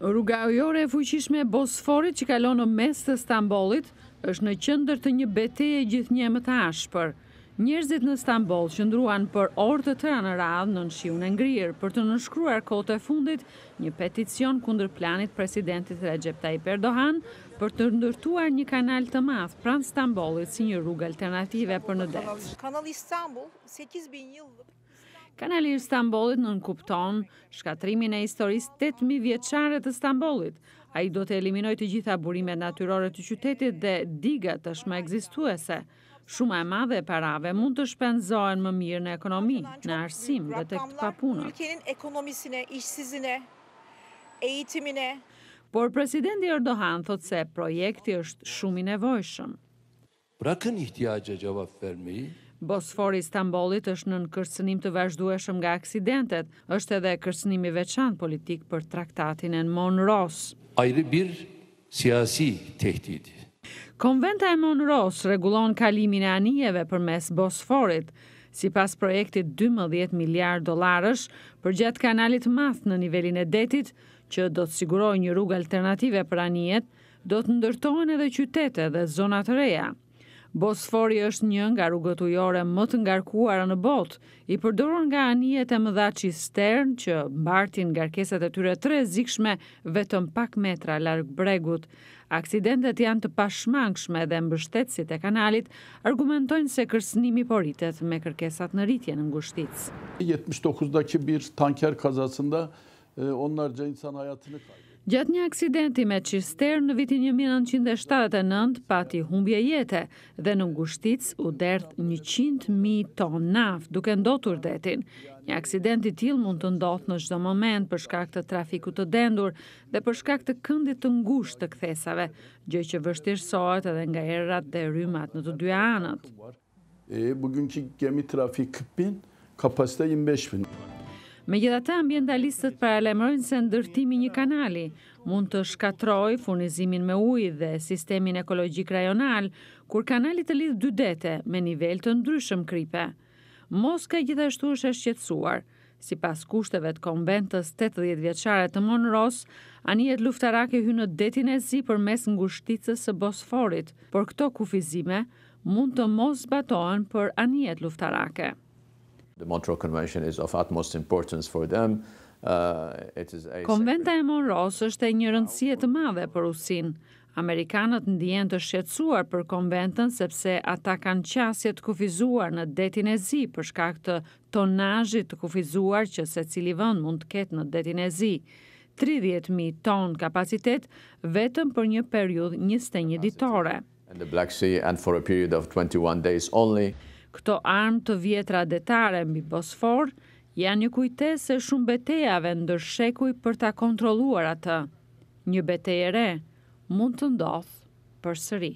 Rruga ajore e fuqishme e Bosforit që kalon në mes të Stambolit është në qendër të një betaje gjithnjë më të ashpër. Njerëzit në Stambol qëndruan për orë të tëra në radhë në shiun e ngrirë për të nënshkruar kote e fundit një peticion kundër planit presidentit Recep Tayyip Erdoğan për të ndërtuar një kanal të madh pranë Stambolit si një rrugë alternative për në det. 8000 vjet. Kanali i Stambolit nën kupton shkatrimin e historisë 8.000 vjeçare të Stambolit. A i do të eliminoj të gjitha burimet natyrore të qytetit dhe digat të ekzistuese. Shuma e madhe e parave mund të shpenzojnë më mirë në ekonomi, në arsim dhe të këtë papunët. Ulkenin ekonomisine, ishësizine, eitimine. Por presidenti Erdogan thot se projekti është shumë i nevojshëm. Pra kënë cevap që Bosfor i Stambolit është në kërcënim të vazhdueshëm nga aksidentet, është edhe kërcënim i veçan politik për traktatin e në Monros. Ajri bir siasi tehtidi. Konventa e Monros regulon kalimin e anijeve për mes Bosforit, si pas projektit 12 miliard dolarësh për gjatë kanalit math në nivelin e detit, që do të siguroj një rrugë alternative për anijet, do të ndërtojnë edhe qytete dhe zonat reja. Bosfori është një nga rrugët ujore më të ngarkuara në botë, i përdorur nga anijet e mëdha cistern që mbartin ngarkesat e tyre të rrezikshme vetëm pak metra larg bregut. Aksidentet janë të pashmangshme dhe mbështetësit e kanalit argumentojnë se kërsnimi poritet me kërkesat në rritje në ngushticë. 79-daki bir tanker kazasında onlarca insan hayatını kaybetti. Gjatë një aksidenti me qister në vitin 1979 pati humbje jete dhe në ngushtic u derth 100.000 ton naf duke ndotur detin. Një aksidenti tjil mund të ndot në gjdo moment për shkak të trafiku të dendur dhe për shkak të këndit të ngusht të kthesave, gjë që vështirësohet edhe nga errat dhe rymat në të dy anët. E, bugün që kemi trafik këpin, kapasite 25.000. Me gjitha ta, ambientalistët paralemrojnë se ndërtimi një kanali, mund të shkatroj furnizimin me ujë dhe sistemin ekologjik rajonal, kur kanali të lidhë dy dete me nivel të ndryshëm kripe. Moska gjithashtu është është qetsuar, si pas kushtëve të konventës 80 vjeqare të Monros, anijet luftarake hynë në detin e zi për mes ngushticës së Bosforit, por këto kufizime mund të mos batohen për anijet luftarake. The Montreal Convention is of utmost importance for them. Uh, Konventa e Monros është e një rëndësie të madhe për usin. Amerikanët ndjen të shqetsuar për konventën sepse ata kanë qasje të kufizuar në detin e zi për shkak të tonajit të kufizuar që se cili vënd mund të ketë në detin e zi. 30.000 ton kapacitet vetëm për një periud njështë e një ditore. Këto armë të vjetra detare mbi Bosfor janë një kujtesë e shumë betejave ndër shekuj për ta kontroluar atë. Një betejere mund të ndodhë për sëri.